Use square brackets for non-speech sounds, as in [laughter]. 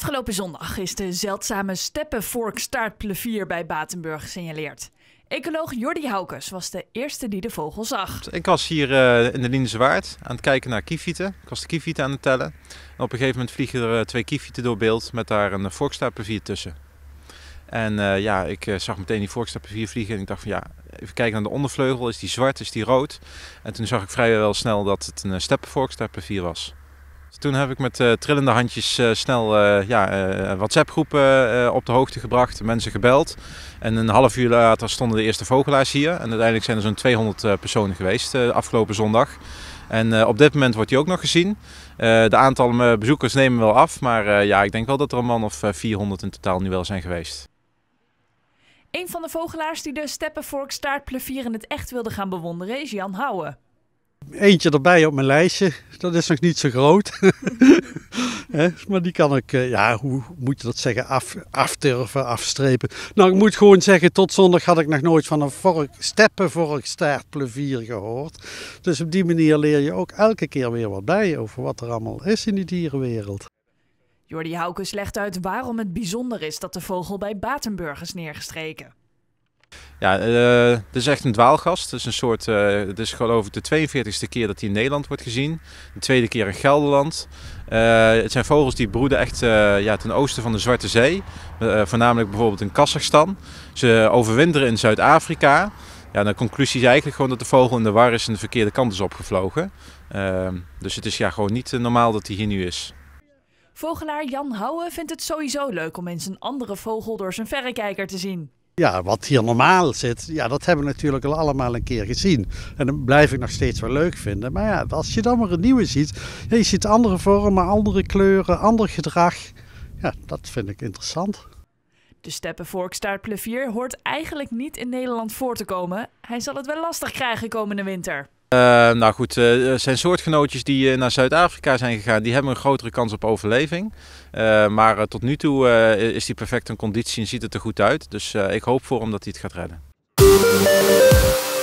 Afgelopen zondag is de zeldzame steppenvorkstaartplevier bij Batenburg gesignaleerd. Ecoloog Jordi Haukes was de eerste die de vogel zag. Ik was hier eh, in de Linde Waard aan het kijken naar kiefieten. Ik was de kiefieten aan het tellen. En op een gegeven moment vliegen er eh, twee kiefieten door beeld met daar een vorkstaartplevier tussen. En eh, ja, ik zag meteen die vorkstaartplevier vliegen en ik dacht van ja, even kijken naar de ondervleugel. Is die zwart, is die rood? En toen zag ik vrijwel snel dat het een steppenvorkstaartplevier was. Dus toen heb ik met eh, trillende handjes eh, snel uh, ja, WhatsApp-groepen op de hoogte gebracht, mensen gebeld. En een half uur later stonden de eerste vogelaars hier. En uiteindelijk zijn er zo'n 200 personen geweest afgelopen zondag. En op dit moment wordt die ook nog gezien. de aantal bezoekers nemen wel af, maar ja, ik denk wel dat er een man of 400 in totaal nu wel zijn geweest. Een van de vogelaars die de Steppenvorkstaartplevier Plevier in het echt wilde gaan bewonderen is Jan Houwen eentje erbij op mijn lijstje. Dat is nog niet zo groot. He, [laughs] maar die kan ik, eh, ja, hoe moet je dat zeggen, af, afturven, afstrepen. Nou, ik moet gewoon zeggen, tot zondag had ik nog nooit van een vork, steppenvorkstaartplevier gehoord. Dus op die manier leer je ook elke keer weer wat bij over wat er allemaal is in die dierenwereld. Jordi Hauke legt uit waarom het bijzonder is dat de vogel bij Batenburg is neergestreken. Ja, uh, het is echt een dwaalgast. Het is, een soort, uh, is geloof ik de 42e keer dat hij in Nederland wordt gezien. De tweede keer in Gelderland. Eh, het zijn vogels die broeden echt ja, ten oosten van de Zwarte Zee. voornamelijk bijvoorbeeld in Kazachstan. Ze overwinteren in Zuid-Afrika. Ja, de conclusie is eigenlijk gewoon dat de vogel in de war is en de verkeerde kant is opgevlogen. Ehm, dus het is ja, gewoon niet normaal dat hij hier nu is. Vogelaar Jan Houwen vindt het sowieso leuk om eens een andere vogel door zijn verrekijker te zien ja, wat hier normaal zit, ja, dat hebben we natuurlijk al allemaal een keer gezien. En dat blijf ik nog steeds wel leuk vinden. Maar ja, als je dan maar een nieuwe ziet, je ziet andere vormen, andere kleuren, ander gedrag. Ja, dat vind ik interessant. De Plevier hoort eigenlijk niet in Nederland voor te komen. Hij zal het wel lastig krijgen komende winter. Uh, nou goed, eh, zijn soortgenootjes die eh, naar Zuid-Afrika zijn gegaan, die hebben een grotere kans op overleving. Ehm, maar eh, tot nu toe is die perfect in conditie en ziet het er goed uit. Dus ik hoop voor hem dat hij het gaat redden.